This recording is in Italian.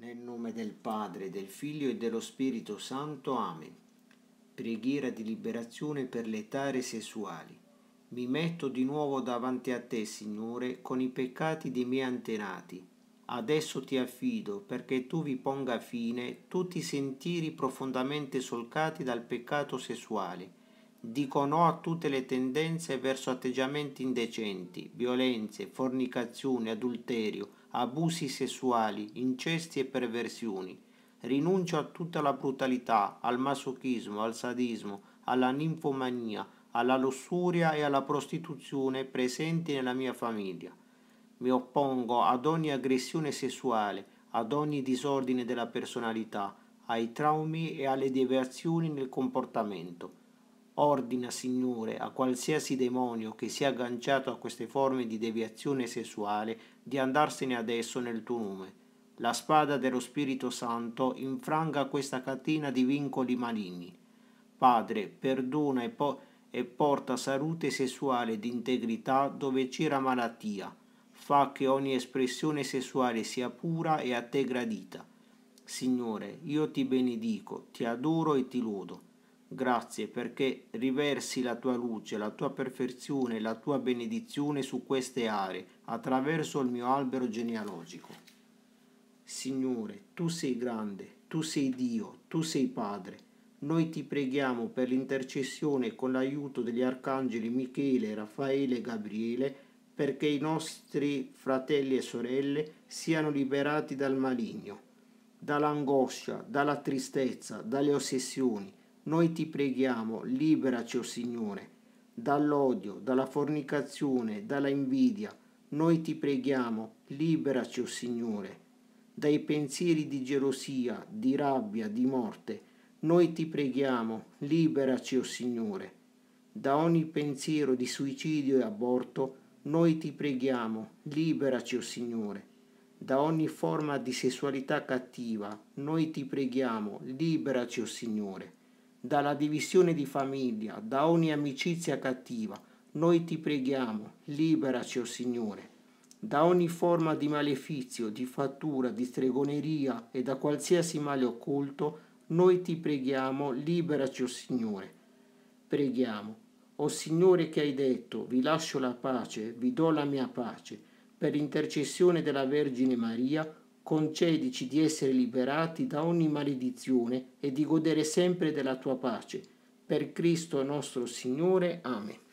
Nel nome del Padre, del Figlio e dello Spirito Santo. Amen. Preghiera di liberazione per le tare sessuali. Mi metto di nuovo davanti a te, Signore, con i peccati dei miei antenati. Adesso ti affido perché tu vi ponga fine tutti i sentieri profondamente solcati dal peccato sessuale Dico no a tutte le tendenze verso atteggiamenti indecenti, violenze, fornicazioni, adulterio, abusi sessuali, incesti e perversioni. Rinuncio a tutta la brutalità, al masochismo, al sadismo, alla ninfomania, alla lussuria e alla prostituzione presenti nella mia famiglia. Mi oppongo ad ogni aggressione sessuale, ad ogni disordine della personalità, ai traumi e alle deviazioni nel comportamento Ordina, Signore, a qualsiasi demonio che sia agganciato a queste forme di deviazione sessuale di andarsene adesso nel tuo nome. La spada dello Spirito Santo infranga questa catena di vincoli maligni. Padre, perdona e, po- e porta salute sessuale ed integrità dove c'era malattia. Fa che ogni espressione sessuale sia pura e a te gradita. Signore, io ti benedico, ti adoro e ti lodo Grazie perché riversi la tua luce, la tua perfezione, la tua benedizione su queste aree attraverso il mio albero genealogico. Signore, tu sei grande, tu sei Dio, tu sei Padre. Noi ti preghiamo per l'intercessione con l'aiuto degli arcangeli Michele, Raffaele e Gabriele perché i nostri fratelli e sorelle siano liberati dal maligno, dall'angoscia, dalla tristezza, dalle ossessioni noi ti preghiamo, liberaci, o oh Signore, dall'odio, dalla fornicazione, dalla invidia. Noi ti preghiamo, liberaci, o oh Signore, dai pensieri di gelosia, di rabbia, di morte. Noi ti preghiamo, liberaci, o oh Signore, da ogni pensiero di suicidio e aborto. Noi ti preghiamo, liberaci, o Signore da ogni forma di sessualità cattiva, noi ti preghiamo, liberaci, o oh Signore dalla divisione di famiglia, da ogni amicizia cattiva, noi ti preghiamo, liberaci, o oh Signore, da ogni forma di malefizio, di fattura, di stregoneria e da qualsiasi male occulto, noi ti preghiamo, liberaci, o oh Signore. Preghiamo, o oh Signore che hai detto, vi lascio la pace, vi do la mia pace, per intercessione della Vergine Maria, concedici di essere liberati da ogni maledizione e di godere sempre della tua pace. Per Cristo nostro Signore. Amen.